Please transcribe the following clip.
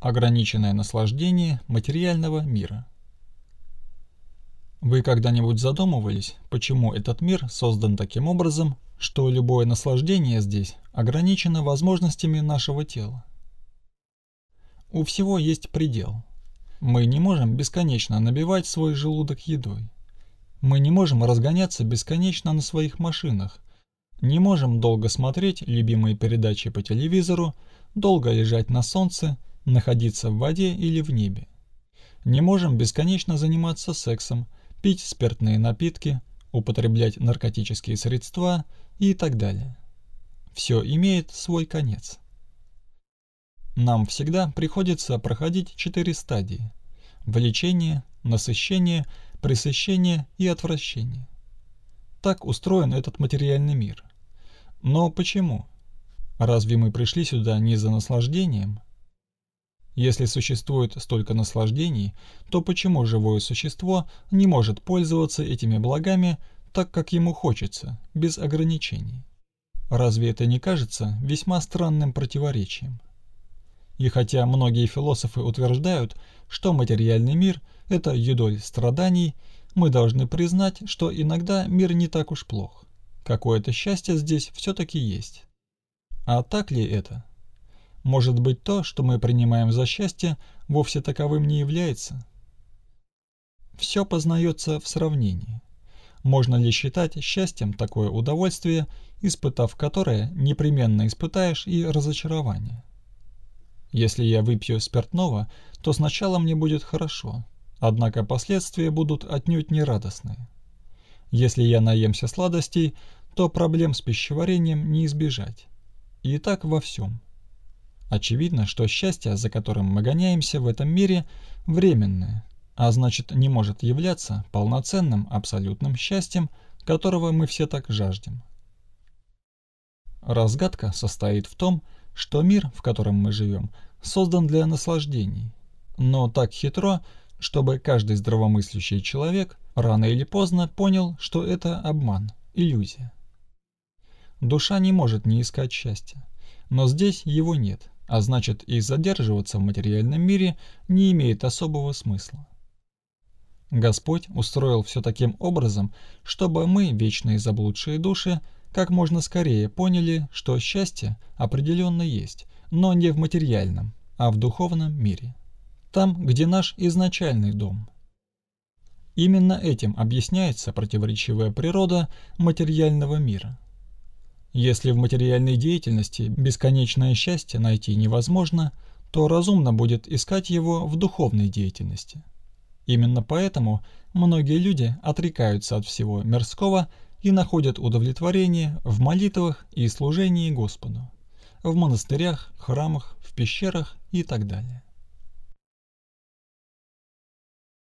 Ограниченное наслаждение материального мира. Вы когда-нибудь задумывались, почему этот мир создан таким образом, что любое наслаждение здесь ограничено возможностями нашего тела? У всего есть предел. Мы не можем бесконечно набивать свой желудок едой. Мы не можем разгоняться бесконечно на своих машинах. Не можем долго смотреть любимые передачи по телевизору, долго лежать на солнце, находиться в воде или в небе. Не можем бесконечно заниматься сексом, пить спиртные напитки, употреблять наркотические средства и так далее. Все имеет свой конец. Нам всегда приходится проходить четыре стадии – влечение, насыщение, пресыщение и отвращение. Так устроен этот материальный мир. Но почему? Разве мы пришли сюда не за наслаждением? Если существует столько наслаждений, то почему живое существо не может пользоваться этими благами так, как ему хочется, без ограничений? Разве это не кажется весьма странным противоречием? И хотя многие философы утверждают, что материальный мир – это юдоль страданий, мы должны признать, что иногда мир не так уж плох. Какое-то счастье здесь все-таки есть. А так ли это? Может быть, то, что мы принимаем за счастье, вовсе таковым не является? Все познается в сравнении. Можно ли считать счастьем такое удовольствие, испытав которое, непременно испытаешь и разочарование? Если я выпью спиртного, то сначала мне будет хорошо, однако последствия будут отнюдь не радостные. Если я наемся сладостей, то проблем с пищеварением не избежать. И так во всем. Очевидно, что счастье, за которым мы гоняемся в этом мире, временное, а значит не может являться полноценным абсолютным счастьем, которого мы все так жаждем. Разгадка состоит в том, что мир, в котором мы живем, создан для наслаждений, но так хитро, чтобы каждый здравомыслящий человек рано или поздно понял, что это обман, иллюзия. Душа не может не искать счастья, но здесь его нет – а значит и задерживаться в материальном мире не имеет особого смысла. Господь устроил все таким образом, чтобы мы, вечные заблудшие души, как можно скорее поняли, что счастье определенно есть, но не в материальном, а в духовном мире. Там, где наш изначальный дом. Именно этим объясняется противоречивая природа материального мира – если в материальной деятельности бесконечное счастье найти невозможно, то разумно будет искать его в духовной деятельности. Именно поэтому многие люди отрекаются от всего мирского и находят удовлетворение в молитвах и служении Господу, в монастырях, храмах, в пещерах и так далее.